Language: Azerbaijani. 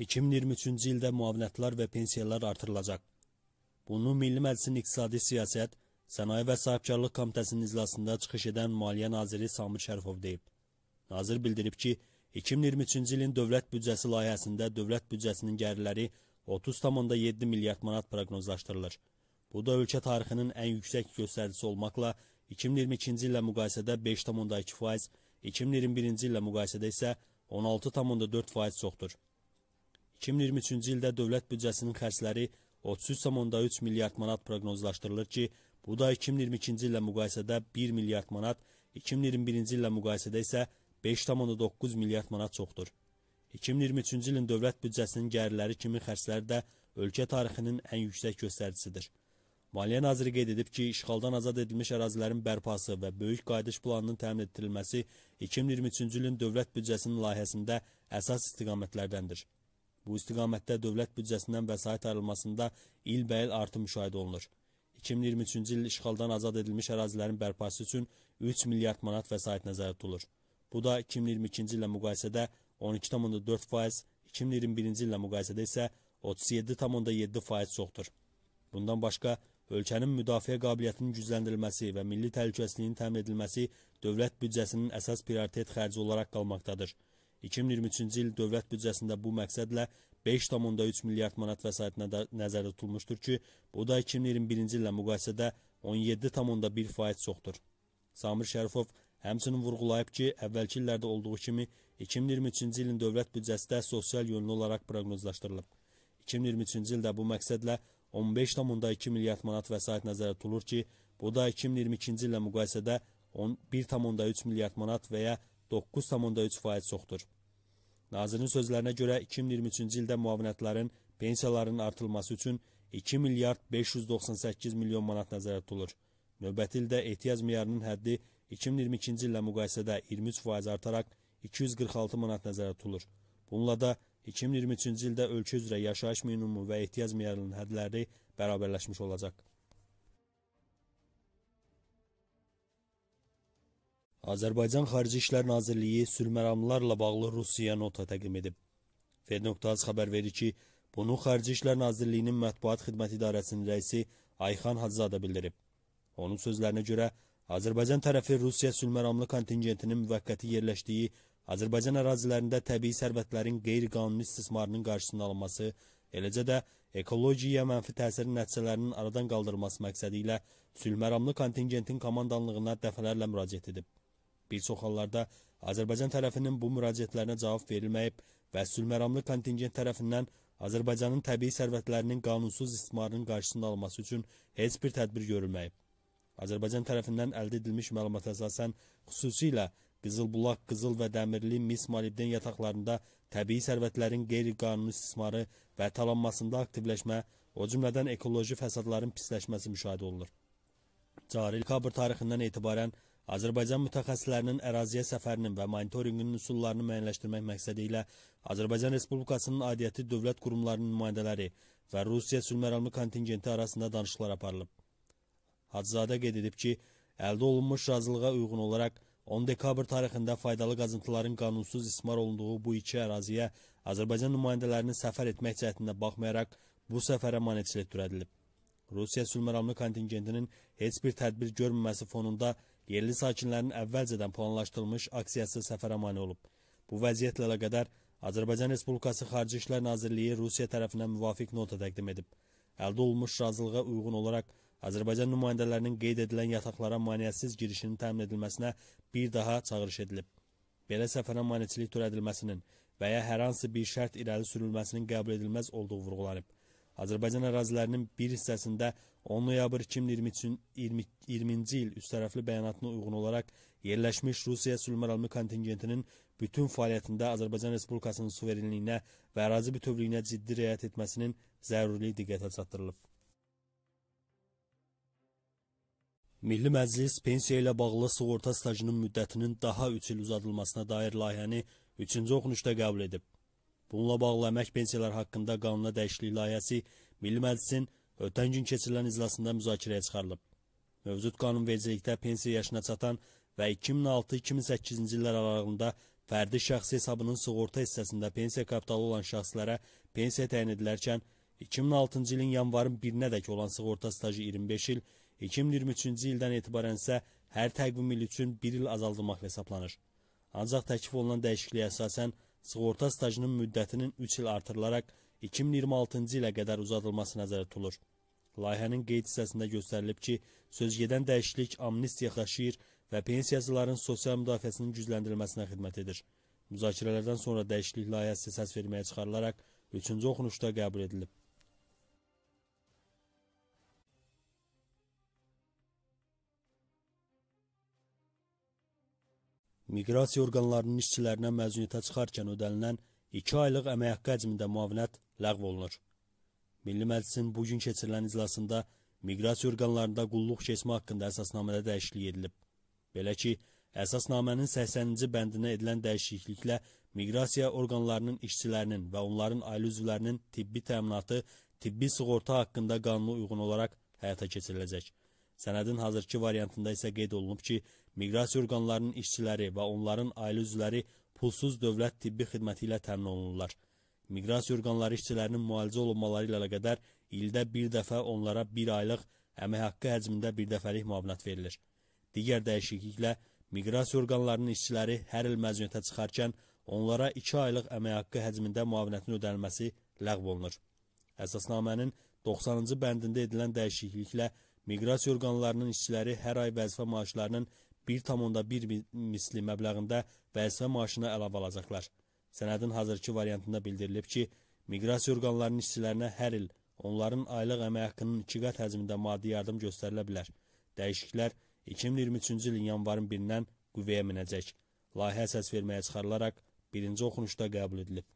2023-cü ildə müavinətlər və pensiyalar artırılacaq. Bunu Milli Məclisin İqtisadi Siyasət, Sənaye və Sahibkarlıq Komitəsinin iclasında çıxış edən Maliyyə Naziri Samir Şərifov deyib. Nazir bildirib ki, 2023-cü ilin dövlət büdcəsi layihəsində dövlət büdcəsinin gəlirləri 30,7 milyard manat proqnozlaşdırılır. Bu da ölkə tarixinin ən yüksək göstəricisi olmaqla 2022-ci illə müqayisədə 5,2%, 2021-ci illə müqayisədə isə 16,4% çoxdur. 2023-cü ildə dövlət büdcəsinin xərcləri 33,3 milyard manat proqnozlaşdırılır ki, bu da 2022-ci illə müqayisədə 1 milyard manat, 2021-ci illə müqayisədə isə 5,9 milyard manat çoxdur. 2023-cü ilin dövlət büdcəsinin gəlirləri kimi xərcləri də ölkə tarixinin ən yüksək göstəricisidir. Maliyyə naziri qeyd edib ki, işğaldan azad edilmiş ərazilərin bərpası və böyük qayıdış planının təmin etdirilməsi 2023-cü ilin dövlət büdcəsinin layihəsində əsas istiqamətlərdəndir. Bu istiqamətdə dövlət büdcəsindən vəsait ayrılmasında ilbəil artım müşahidə olunur. 2023-cü il işğaldan azad edilmiş ərazilərin bərpası üçün 3 milyard manat vəsait nəzərdə tutulur. Bu da 2022-ci illə müqayisədə 12,4%, 2021-ci illə müqayisədə isə 37,7% çoxdur. Bundan başqa, ölkənin müdafiə qabiliyyətinin gücləndirilməsi və milli təhlükəsizliyin təmin edilməsi dövlət büdcəsinin əsas prioritet xərci olaraq qalmaqdadır. 2023-cü il dövlət büdcəsində bu məqsədlə 5,3 milyard manat vəsaitinə də nəzərdə tutulmuşdur ki, bu da 2021-ci illə müqayisədə 17,1% çoxdur. Samir Şərifov həmçinin vurğulayıb ki, əvvəlki illərdə olduğu kimi 2023-cü ilin dövlət büdcəsi də sosial yönlü olaraq proqnozlaşdırılıb. 2023-cü ildə bu məqsədlə 15,2 milyard manat vəsait nəzərdə tutulur ki, bu da 2022-ci illə müqayisədə 1,3 milyard manat və ya 9,3% çoxdur. Nazirin sözlərinə görə 2023-cü ildə müavinətlərin pensiyalarının artılması üçün 2 milyard 598 milyon manat nəzərdə tutulur. Növbəti ildə ehtiyac meyarının həddi 2022-ci illə müqayisədə 23% artaraq 246 manat nəzərdə tutulur. Bununla da 2023-cü ildə ölkə üzrə yaşayış minimumu və ehtiyac meyarının hədləri bərabərləşmiş olacaq. Azərbaycan Xarici İşlər Nazirliyi sülməramlarla bağlı Rusiyaya nota təqdim edib. Fed.az xəbər verir ki, bunu Xarici İşlər Nazirliyinin mətbuat xidmət idarəsinin rəisi Ayxan Hacızadə bildirib. Onun sözlərinə görə, Azərbaycan tərəfi Rusiya sülməramlı kontingentinin müvəqqəti yerləşdiyi Azərbaycan ərazilərində təbii sərvətlərin qeyri-qanuni istismarının qarşısının alınması, eləcə də ekologiyaya mənfi təsirin nəticələrinin aradan qaldırılması məqsədi ilə sülməramlı kontingentin komandanlığına dəfələrlə müraciət edib. Bir çox hallarda Azərbaycan tərəfinin bu müraciətlərinə cavab verilməyib və sülməramlı kontingent tərəfindən Azərbaycanın təbii sərvətlərinin qanunsuz istismarının qarşısını alması üçün heç bir tədbir görülməyib. Azərbaycan tərəfindən əldə edilmiş məlumata əsasən xüsusilə Qızılbulaq, Qızıl və Dəmirli mis molibden yataqlarında təbii sərvətlərin qeyri-qanuni istismarı və talanmasında aktivləşmə, o cümlədən ekoloji fəsadların pisləşməsi müşahidə olunur. Cari dekabr tarixindən etibarən Azərbaycan mütəxəssislərinin əraziyə səfərinin və monitorinqinin üsullarını müəyyənləşdirmək məqsədi ilə Azərbaycan Respublikasının aidiyyəti dövlət qurumlarının nümayəndələri və Rusiya sülhməramlı kontingenti arasında danışıqlar aparılıb. Hacızadə qeyd edib ki, əldə olunmuş razılığa uyğun olaraq 10 dekabr tarixində faydalı qazıntıların qanunsuz ismar olunduğu bu iki əraziyə Azərbaycan nümayəndələrini səfər etmək cəhətində baxmayaraq bu səfərə maneçilik törədilib. Rusiya sülhməramlı kontingentinin heç bir tədbir görməməsi fonunda Yerli sakinlərin əvvəlcədən planlaşdırılmış aksiyası səfərə mane olub. Bu vəziyyətlə əlaqədar Azərbaycan Respublikası Xarici İşlər Nazirliyi Rusiya tərəfindən müvafiq nota təqdim edib. Əldə olunmuş razılığa uyğun olaraq Azərbaycan nümayəndələrinin qeyd edilən yataqlara maneəsiz girişinin təmin edilməsinə bir daha çağırış edilib. Belə səfərə maneçilik törədilməsinin və ya hər hansı bir şərt irəli sürülməsinin qəbul edilməz olduğu vurğulanıb. Azərbaycan ərazilərinin bir hissəsində 10 noyabr 2023-cü 20, 20-ci il üstərəfli bəyanatına uyğun olaraq yerləşmiş Rusiya sülhməramlı kontingentinin bütün fəaliyyətində Azərbaycan Respublikasının suverenliyinə və ərazi bütövlüyünə ciddi riayət etməsinin zəruriliyi diqqətə çatdırılıb. Milli Məclis pensiya ilə bağlı sığorta stajının müddətinin daha 3 il uzadılmasına dair layihəni 3-cü oxunuşda qəbul edib. Bununla bağlı əmək pensiyaları haqqında qanuna dəyişiklik layihəsi Milli Məclisin ötən gün keçirilən iclasında müzakirəyə çıxarılıb. Mövcud qanunvericilikdə pensiya yaşına çatan və 2006-2008-ci illər aralığında fərdi şəxs hesabının sığorta hissəsində pensiya kapitalı olan şəxslərə pensiya təyin edilərkən 2006-cı ilin yanvarın 1-nədək olan sığorta stajı 25 il, 2023-cü ildən etibarən isə hər təqvim ili üçün 1 il azaldılmaqla hesablanır. Ancaq təklif olunan dəyişikliyə əsasən sığorta stajının müddətinin 3 il artırılaraq 2026-cı ilə qədər uzadılması nəzərdə tutulur. Layihənin qeyd hissəsində göstərilib ki, sözgedən dəyişiklik amnistiya xəşir və pensiyacıların sosial müdafiəsinin gücləndirilməsinə xidmət edir. Müzakirələrdən sonra dəyişiklik layihəsi səs verməyə çıxarılaraq 3-cü oxunuşda qəbul edilib. miqrasiya orqanlarının işçilərinə məzuniyyətə çıxarkən ödənilən 2 aylıq əmək haqqı həcmində müavinət ləğv olunur. Milli Məclisin bugün keçirilən iclasında miqrasiya orqanlarında qulluq keçmə haqqında əsasnamədə dəyişiklik edilib. Belə ki, əsasnamənin 80-ci bəndinə edilən dəyişikliklə miqrasiya orqanlarının işçilərinin və onların ailə üzvlərinin tibbi təminatı, tibbi sığorta haqqında qanuna uyğun olaraq həyata keçiriləcək. Sənədin hazırki variantında isə qeyd olunub ki, miqrasiya orqanlarının işçiləri və onların ailə üzvləri pulsuz dövlət tibbi xidməti ilə təmin olunurlar. Miqrasiya orqanları işçilərinin müalicə olunmaları ilə əlaqədar ildə bir dəfə onlara bir aylıq əmək haqqı həcmində bir dəfəlik müavinət verilir. Digər dəyişikliklə miqrasiya orqanlarının işçiləri hər il məzuniyyətə çıxarkən onlara 2 aylıq əmək haqqı həcmində müavinətin ödənilməsi ləğv olunur. Əsasnamənin 90-cı bəndində edilən dəyişikliklə Miqrasiya orqanlarının işçiləri hər ay vəzifə maaşlarının 1,1 misli məbləğində vəzifə maaşına əlavə alacaqlar. Sənədin hazırki variantında bildirilib ki, miqrasiya orqanlarının işçilərinə hər il onların aylıq əmək haqqının 2 qat həcmində maddi yardım göstərilə bilər. Dəyişikliklər 2023-cü ilin yanvarın 1-dən qüvvəyə minəcək. Layihə səs verməyə çıxarılaraq birinci oxunuşda qəbul edilib.